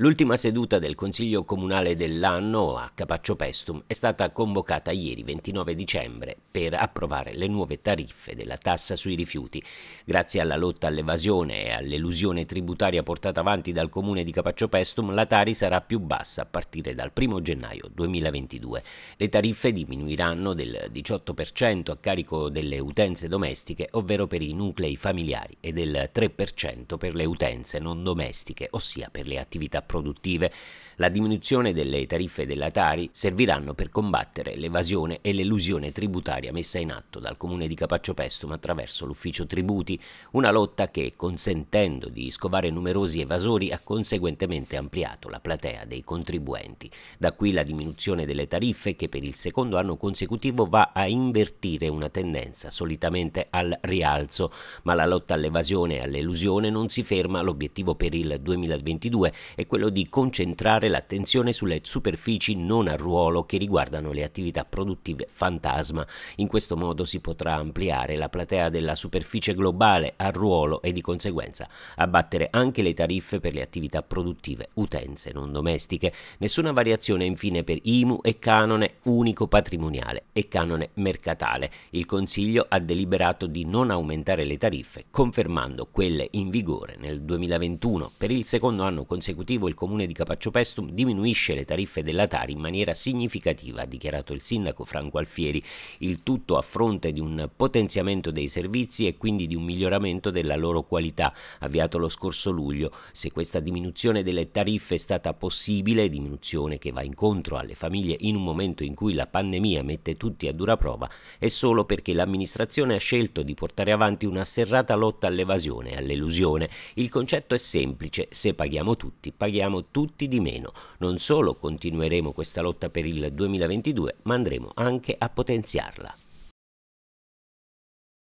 L'ultima seduta del Consiglio Comunale dell'anno a Capaccio Pestum è stata convocata ieri 29 dicembre per approvare le nuove tariffe della tassa sui rifiuti. Grazie alla lotta all'evasione e all'elusione tributaria portata avanti dal Comune di Capaccio Pestum, la Tari sarà più bassa a partire dal 1 gennaio 2022. Le tariffe diminuiranno del 18% a carico delle utenze domestiche, ovvero per i nuclei familiari, e del 3% per le utenze non domestiche, ossia per le attività produttive. La diminuzione delle tariffe della Tari serviranno per combattere l'evasione e l'elusione tributaria messa in atto dal comune di Capaccio Pestum attraverso l'ufficio tributi, una lotta che, consentendo di scovare numerosi evasori, ha conseguentemente ampliato la platea dei contribuenti. Da qui la diminuzione delle tariffe che per il secondo anno consecutivo va a invertire una tendenza solitamente al rialzo, ma la lotta all'evasione e all'elusione non si ferma, l'obiettivo per il 2022 è quello quello di concentrare l'attenzione sulle superfici non a ruolo che riguardano le attività produttive fantasma. In questo modo si potrà ampliare la platea della superficie globale a ruolo e di conseguenza abbattere anche le tariffe per le attività produttive utenze non domestiche. Nessuna variazione infine per IMU e canone unico patrimoniale e canone mercatale. Il Consiglio ha deliberato di non aumentare le tariffe, confermando quelle in vigore nel 2021 per il secondo anno consecutivo il comune di Capaccio Pestum diminuisce le tariffe della Tari in maniera significativa, ha dichiarato il sindaco Franco Alfieri, il tutto a fronte di un potenziamento dei servizi e quindi di un miglioramento della loro qualità, avviato lo scorso luglio. Se questa diminuzione delle tariffe è stata possibile, diminuzione che va incontro alle famiglie in un momento in cui la pandemia mette tutti a dura prova, è solo perché l'amministrazione ha scelto di portare avanti una serrata lotta all'evasione e all'elusione. Il concetto è semplice, se paghiamo tutti, paghiamo paghiamo tutti di meno. Non solo continueremo questa lotta per il 2022, ma andremo anche a potenziarla.